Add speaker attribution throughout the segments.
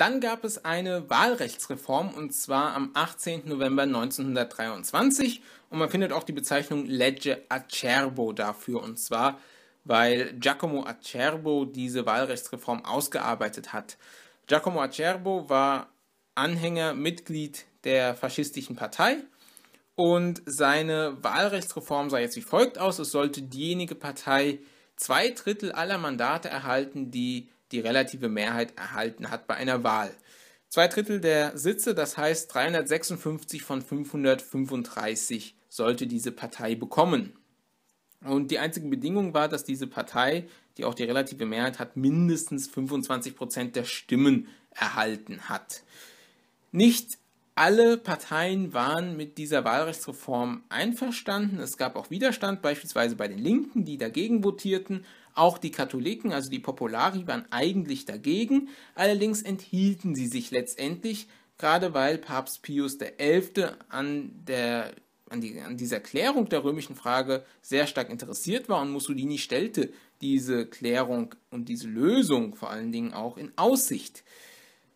Speaker 1: Dann gab es eine Wahlrechtsreform und zwar am 18. November 1923 und man findet auch die Bezeichnung Legge Acerbo dafür und zwar weil Giacomo Acerbo diese Wahlrechtsreform ausgearbeitet hat. Giacomo Acerbo war Anhänger, Mitglied der faschistischen Partei und seine Wahlrechtsreform sah jetzt wie folgt aus. Es sollte diejenige Partei zwei Drittel aller Mandate erhalten, die die relative Mehrheit erhalten hat bei einer Wahl. Zwei Drittel der Sitze, das heißt 356 von 535 sollte diese Partei bekommen. Und die einzige Bedingung war, dass diese Partei, die auch die relative Mehrheit hat, mindestens 25% Prozent der Stimmen erhalten hat. Nicht alle Parteien waren mit dieser Wahlrechtsreform einverstanden. Es gab auch Widerstand, beispielsweise bei den Linken, die dagegen votierten. Auch die Katholiken, also die Populari, waren eigentlich dagegen, allerdings enthielten sie sich letztendlich, gerade weil Papst Pius XI. an der an, die, an, dieser Klärung der römischen Frage sehr stark interessiert war und Mussolini stellte diese Klärung und diese Lösung vor allen Dingen auch in Aussicht.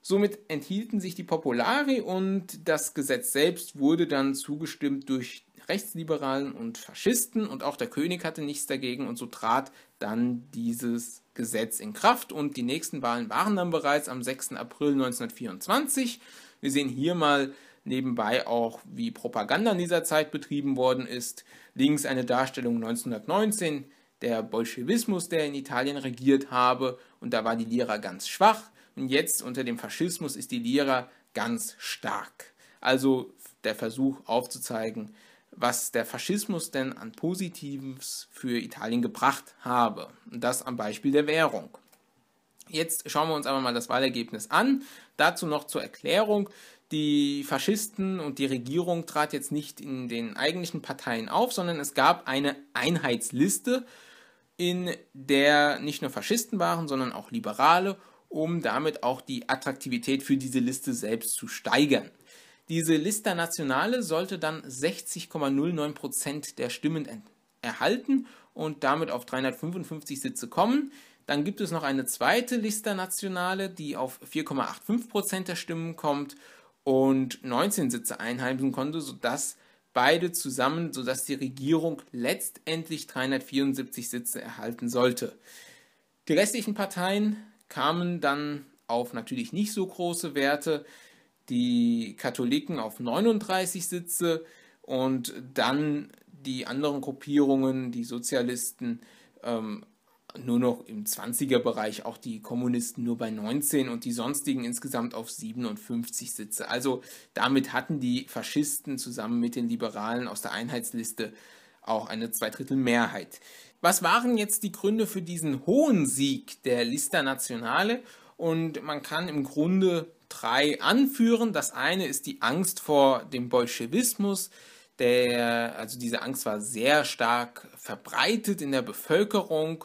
Speaker 1: Somit enthielten sich die Populari und das Gesetz selbst wurde dann zugestimmt durch Rechtsliberalen und Faschisten und auch der König hatte nichts dagegen und so trat dann dieses Gesetz in Kraft und die nächsten Wahlen waren dann bereits am 6. April 1924. Wir sehen hier mal nebenbei auch, wie Propaganda in dieser Zeit betrieben worden ist. Links eine Darstellung 1919, der Bolschewismus, der in Italien regiert habe und da war die Lira ganz schwach und jetzt unter dem Faschismus ist die Lira ganz stark. Also der Versuch aufzuzeigen, was der Faschismus denn an Positives für Italien gebracht habe. Und das am Beispiel der Währung. Jetzt schauen wir uns aber mal das Wahlergebnis an. Dazu noch zur Erklärung. Die Faschisten und die Regierung trat jetzt nicht in den eigentlichen Parteien auf, sondern es gab eine Einheitsliste, in der nicht nur Faschisten waren, sondern auch Liberale, um damit auch die Attraktivität für diese Liste selbst zu steigern. Diese Lista Nationale sollte dann 60,09 der Stimmen erhalten und damit auf 355 Sitze kommen. Dann gibt es noch eine zweite Lista Nationale, die auf 4,85 der Stimmen kommt und 19 Sitze einheimsen konnte, sodass beide zusammen, sodass die Regierung letztendlich 374 Sitze erhalten sollte. Die restlichen Parteien kamen dann auf natürlich nicht so große Werte die Katholiken auf 39 Sitze und dann die anderen Gruppierungen, die Sozialisten, ähm, nur noch im 20er-Bereich, auch die Kommunisten nur bei 19 und die sonstigen insgesamt auf 57 Sitze. Also damit hatten die Faschisten zusammen mit den Liberalen aus der Einheitsliste auch eine Zweidrittelmehrheit. Was waren jetzt die Gründe für diesen hohen Sieg der Lista Nationale? Und man kann im Grunde drei anführen. Das eine ist die Angst vor dem Bolschewismus. Der, also diese Angst war sehr stark verbreitet in der Bevölkerung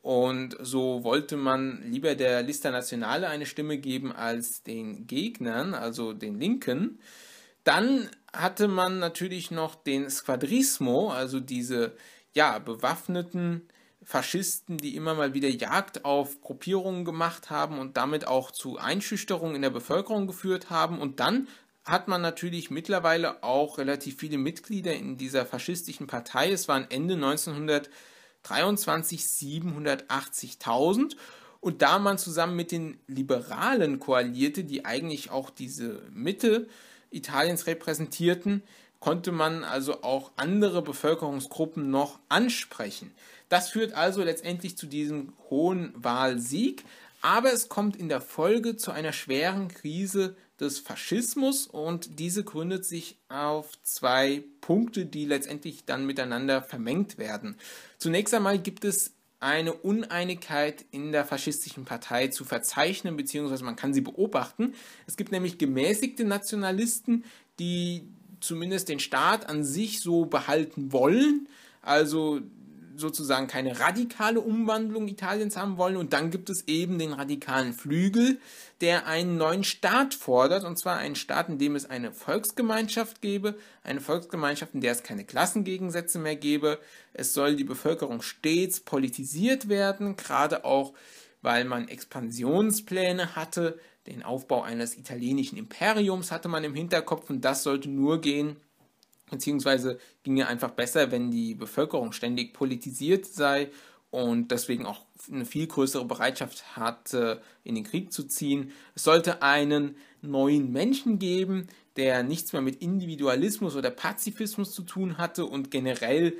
Speaker 1: und so wollte man lieber der Lista Nationale eine Stimme geben als den Gegnern, also den Linken. Dann hatte man natürlich noch den Squadrismo, also diese ja, bewaffneten Faschisten, die immer mal wieder Jagd auf Gruppierungen gemacht haben und damit auch zu Einschüchterungen in der Bevölkerung geführt haben. Und dann hat man natürlich mittlerweile auch relativ viele Mitglieder in dieser faschistischen Partei. Es waren Ende 1923 780.000. Und da man zusammen mit den Liberalen koalierte, die eigentlich auch diese Mitte Italiens repräsentierten, konnte man also auch andere Bevölkerungsgruppen noch ansprechen. Das führt also letztendlich zu diesem hohen Wahlsieg, aber es kommt in der Folge zu einer schweren Krise des Faschismus und diese gründet sich auf zwei Punkte, die letztendlich dann miteinander vermengt werden. Zunächst einmal gibt es eine Uneinigkeit in der faschistischen Partei zu verzeichnen, beziehungsweise man kann sie beobachten. Es gibt nämlich gemäßigte Nationalisten, die zumindest den Staat an sich so behalten wollen, also sozusagen keine radikale Umwandlung Italiens haben wollen. Und dann gibt es eben den radikalen Flügel, der einen neuen Staat fordert, und zwar einen Staat, in dem es eine Volksgemeinschaft gäbe, eine Volksgemeinschaft, in der es keine Klassengegensätze mehr gäbe. Es soll die Bevölkerung stets politisiert werden, gerade auch weil man Expansionspläne hatte, den Aufbau eines italienischen Imperiums hatte man im Hinterkopf und das sollte nur gehen, beziehungsweise ginge einfach besser, wenn die Bevölkerung ständig politisiert sei und deswegen auch eine viel größere Bereitschaft hatte, in den Krieg zu ziehen. Es sollte einen neuen Menschen geben, der nichts mehr mit Individualismus oder Pazifismus zu tun hatte und generell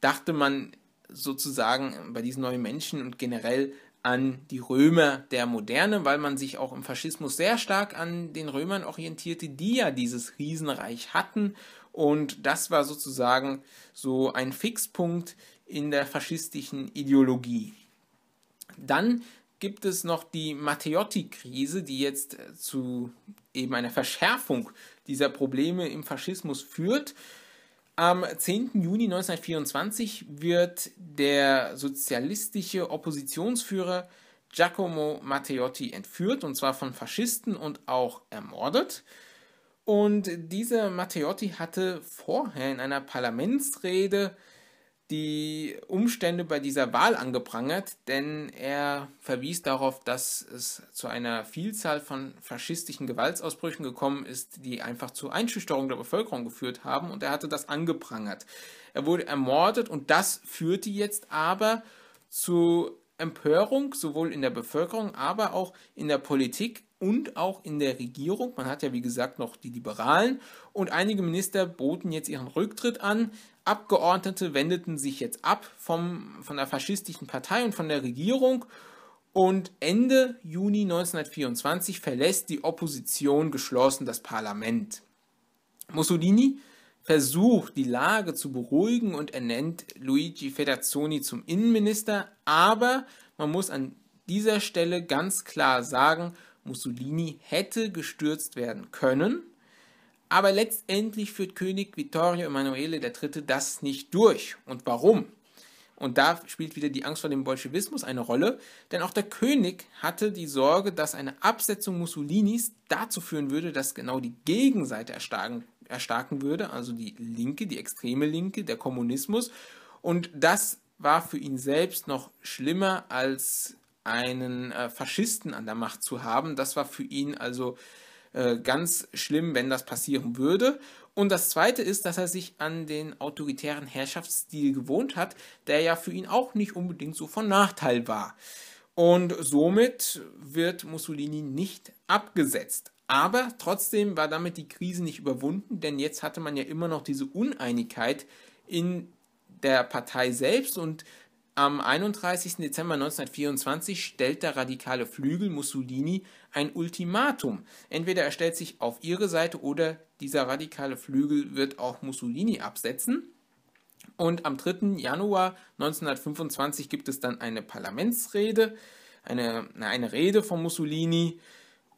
Speaker 1: dachte man sozusagen bei diesen neuen Menschen und generell an die Römer der Moderne, weil man sich auch im Faschismus sehr stark an den Römern orientierte, die ja dieses Riesenreich hatten. Und das war sozusagen so ein Fixpunkt in der faschistischen Ideologie. Dann gibt es noch die Matteotti-Krise, die jetzt zu eben einer Verschärfung dieser Probleme im Faschismus führt. Am 10. Juni 1924 wird der sozialistische Oppositionsführer Giacomo Matteotti entführt, und zwar von Faschisten und auch ermordet. Und dieser Matteotti hatte vorher in einer Parlamentsrede äh, die Umstände bei dieser Wahl angeprangert, denn er verwies darauf, dass es zu einer Vielzahl von faschistischen Gewaltsausbrüchen gekommen ist, die einfach zu Einschüchterung der Bevölkerung geführt haben und er hatte das angeprangert. Er wurde ermordet und das führte jetzt aber zu Empörung sowohl in der Bevölkerung, aber auch in der Politik und auch in der Regierung. Man hat ja, wie gesagt, noch die Liberalen und einige Minister boten jetzt ihren Rücktritt an. Abgeordnete wendeten sich jetzt ab vom, von der faschistischen Partei und von der Regierung. Und Ende Juni 1924 verlässt die Opposition geschlossen das Parlament. Mussolini versucht, die Lage zu beruhigen und ernennt Luigi Federzoni zum Innenminister. Aber man muss an dieser Stelle ganz klar sagen, Mussolini hätte gestürzt werden können. Aber letztendlich führt König Vittorio Emanuele III. das nicht durch. Und warum? Und da spielt wieder die Angst vor dem Bolschewismus eine Rolle, denn auch der König hatte die Sorge, dass eine Absetzung Mussolinis dazu führen würde, dass genau die Gegenseite erstarken erstarken würde, also die Linke, die extreme Linke, der Kommunismus. Und das war für ihn selbst noch schlimmer als einen äh, Faschisten an der Macht zu haben. Das war für ihn also äh, ganz schlimm, wenn das passieren würde. Und das Zweite ist, dass er sich an den autoritären Herrschaftsstil gewohnt hat, der ja für ihn auch nicht unbedingt so von Nachteil war. Und somit wird Mussolini nicht abgesetzt. Aber trotzdem war damit die Krise nicht überwunden, denn jetzt hatte man ja immer noch diese Uneinigkeit in der Partei selbst und am 31. Dezember 1924 stellt der radikale Flügel Mussolini ein Ultimatum. Entweder er stellt sich auf ihre Seite oder dieser radikale Flügel wird auch Mussolini absetzen. Und am 3. Januar 1925 gibt es dann eine Parlamentsrede, eine, eine Rede von Mussolini,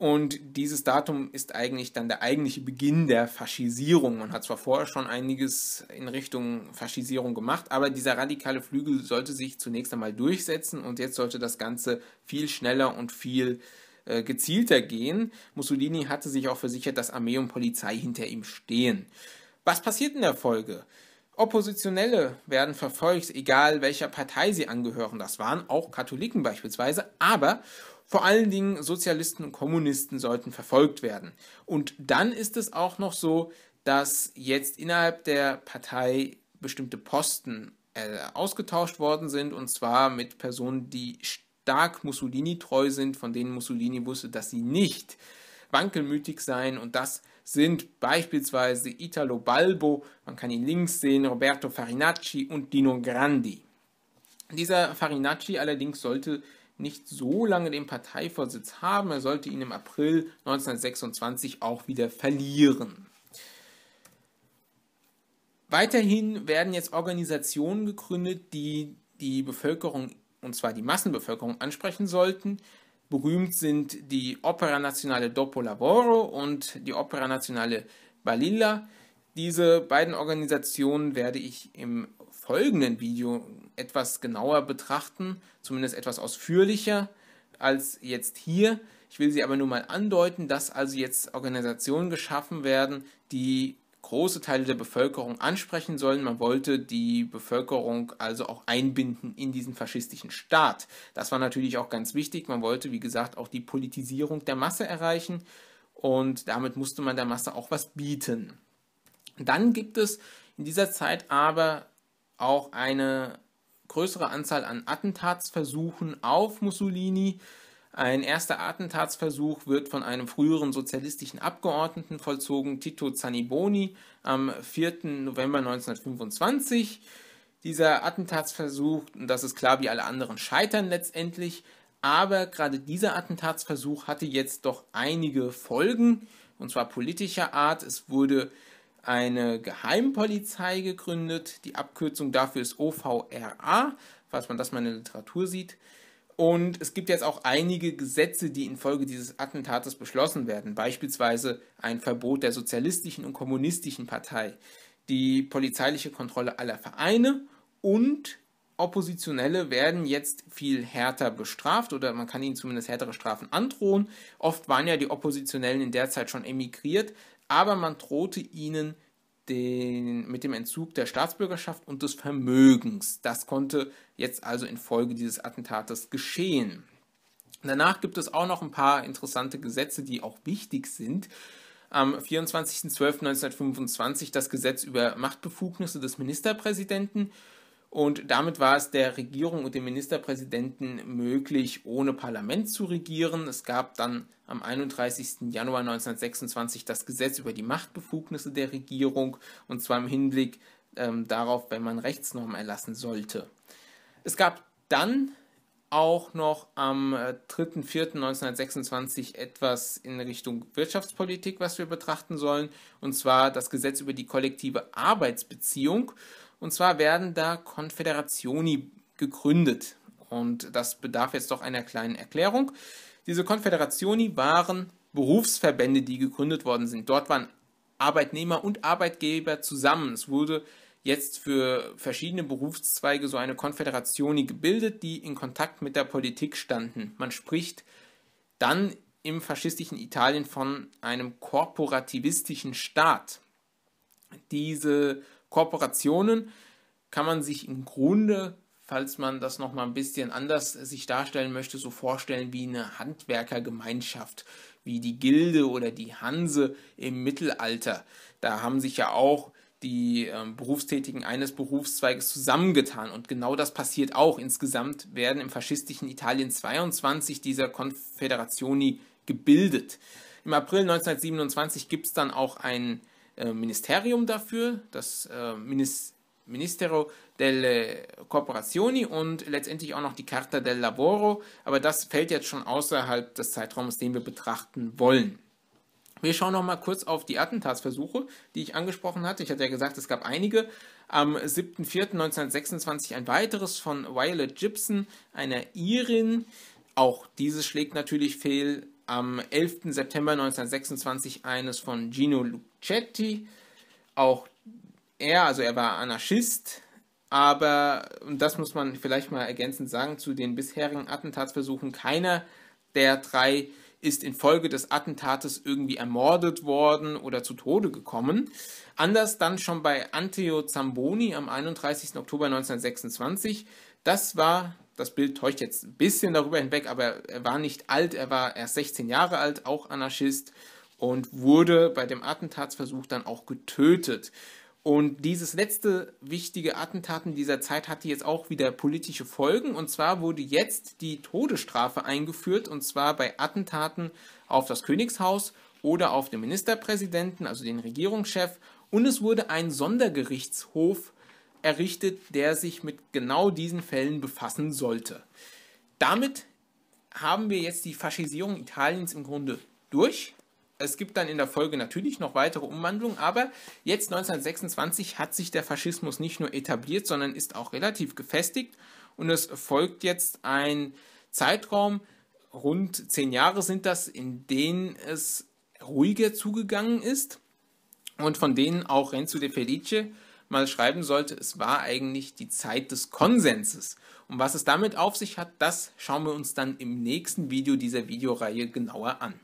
Speaker 1: und dieses Datum ist eigentlich dann der eigentliche Beginn der Faschisierung. Man hat zwar vorher schon einiges in Richtung Faschisierung gemacht, aber dieser radikale Flügel sollte sich zunächst einmal durchsetzen und jetzt sollte das Ganze viel schneller und viel äh, gezielter gehen. Mussolini hatte sich auch versichert, dass Armee und Polizei hinter ihm stehen. Was passiert in der Folge? Oppositionelle werden verfolgt, egal welcher Partei sie angehören. Das waren auch Katholiken beispielsweise, aber vor allen Dingen Sozialisten und Kommunisten sollten verfolgt werden. Und dann ist es auch noch so, dass jetzt innerhalb der Partei bestimmte Posten äh, ausgetauscht worden sind, und zwar mit Personen, die stark Mussolini treu sind, von denen Mussolini wusste, dass sie nicht wankelmütig seien. Und das sind beispielsweise Italo Balbo, man kann ihn links sehen, Roberto Farinacci und Dino Grandi. Dieser Farinacci allerdings sollte nicht so lange den Parteivorsitz haben. Er sollte ihn im April 1926 auch wieder verlieren. Weiterhin werden jetzt Organisationen gegründet, die die Bevölkerung, und zwar die Massenbevölkerung, ansprechen sollten. Berühmt sind die Opera Nazionale Dopo Lavoro und die Opera Nazionale Balilla. Diese beiden Organisationen werde ich im folgenden Video etwas genauer betrachten, zumindest etwas ausführlicher als jetzt hier. Ich will sie aber nur mal andeuten, dass also jetzt Organisationen geschaffen werden, die große Teile der Bevölkerung ansprechen sollen. Man wollte die Bevölkerung also auch einbinden in diesen faschistischen Staat. Das war natürlich auch ganz wichtig. Man wollte, wie gesagt, auch die Politisierung der Masse erreichen und damit musste man der Masse auch was bieten. Dann gibt es in dieser Zeit aber auch eine größere Anzahl an Attentatsversuchen auf Mussolini. Ein erster Attentatsversuch wird von einem früheren sozialistischen Abgeordneten vollzogen, Tito Zaniboni, am 4. November 1925. Dieser Attentatsversuch, und das ist klar wie alle anderen, scheitern letztendlich. Aber gerade dieser Attentatsversuch hatte jetzt doch einige Folgen, und zwar politischer Art. Es wurde eine Geheimpolizei gegründet. Die Abkürzung dafür ist OVRA, falls man das mal in der Literatur sieht. Und es gibt jetzt auch einige Gesetze, die infolge dieses Attentates beschlossen werden, beispielsweise ein Verbot der sozialistischen und kommunistischen Partei, die polizeiliche Kontrolle aller Vereine und Oppositionelle werden jetzt viel härter bestraft oder man kann ihnen zumindest härtere Strafen androhen. Oft waren ja die Oppositionellen in der Zeit schon emigriert, aber man drohte ihnen den, mit dem Entzug der Staatsbürgerschaft und des Vermögens. Das konnte jetzt also infolge dieses Attentates geschehen. Danach gibt es auch noch ein paar interessante Gesetze, die auch wichtig sind. Am 24.12.1925 das Gesetz über Machtbefugnisse des Ministerpräsidenten und damit war es der Regierung und dem Ministerpräsidenten möglich, ohne Parlament zu regieren. Es gab dann am 31. Januar 1926 das Gesetz über die Machtbefugnisse der Regierung, und zwar im Hinblick ähm, darauf, wenn man Rechtsnormen erlassen sollte. Es gab dann auch noch am 3.4.1926 äh, etwas in Richtung Wirtschaftspolitik, was wir betrachten sollen, und zwar das Gesetz über die kollektive Arbeitsbeziehung. Und zwar werden da Konföderationi gegründet. Und das bedarf jetzt doch einer kleinen Erklärung. Diese Konföderationi waren Berufsverbände, die gegründet worden sind. Dort waren Arbeitnehmer und Arbeitgeber zusammen. Es wurde jetzt für verschiedene Berufszweige so eine Konföderationi gebildet, die in Kontakt mit der Politik standen. Man spricht dann im faschistischen Italien von einem korporativistischen Staat. Diese Kooperationen kann man sich im Grunde, falls man das nochmal ein bisschen anders sich darstellen möchte, so vorstellen wie eine Handwerkergemeinschaft, wie die Gilde oder die Hanse im Mittelalter. Da haben sich ja auch die ähm, Berufstätigen eines Berufszweiges zusammengetan. Und genau das passiert auch. Insgesamt werden im faschistischen Italien 22 dieser Konföderazioni gebildet. Im April 1927 gibt es dann auch einen äh, Ministerium dafür, das äh, Ministero delle Corporazioni und letztendlich auch noch die Carta del Lavoro, aber das fällt jetzt schon außerhalb des Zeitraums, den wir betrachten wollen. Wir schauen noch mal kurz auf die Attentatsversuche, die ich angesprochen hatte. Ich hatte ja gesagt, es gab einige. Am 7.4.1926 ein weiteres von Violet Gibson, einer Irin. Auch dieses schlägt natürlich fehl am 11. September 1926 eines von Gino Lucchetti. Auch er, also er war Anarchist, aber, und das muss man vielleicht mal ergänzend sagen, zu den bisherigen Attentatsversuchen, keiner der drei ist infolge des Attentates irgendwie ermordet worden oder zu Tode gekommen. Anders dann schon bei Anteo Zamboni am 31. Oktober 1926. Das war das Bild täuscht jetzt ein bisschen darüber hinweg, aber er war nicht alt, er war erst 16 Jahre alt, auch Anarchist und wurde bei dem Attentatsversuch dann auch getötet. Und dieses letzte wichtige Attentat in dieser Zeit hatte jetzt auch wieder politische Folgen. Und zwar wurde jetzt die Todesstrafe eingeführt, und zwar bei Attentaten auf das Königshaus oder auf den Ministerpräsidenten, also den Regierungschef. Und es wurde ein Sondergerichtshof errichtet, der sich mit genau diesen Fällen befassen sollte. Damit haben wir jetzt die Faschisierung Italiens im Grunde durch. Es gibt dann in der Folge natürlich noch weitere Umwandlungen, aber jetzt 1926 hat sich der Faschismus nicht nur etabliert, sondern ist auch relativ gefestigt und es folgt jetzt ein Zeitraum, rund zehn Jahre sind das, in denen es ruhiger zugegangen ist und von denen auch Renzo de Felice mal schreiben sollte, es war eigentlich die Zeit des Konsenses. Und was es damit auf sich hat, das schauen wir uns dann im nächsten Video dieser Videoreihe genauer an.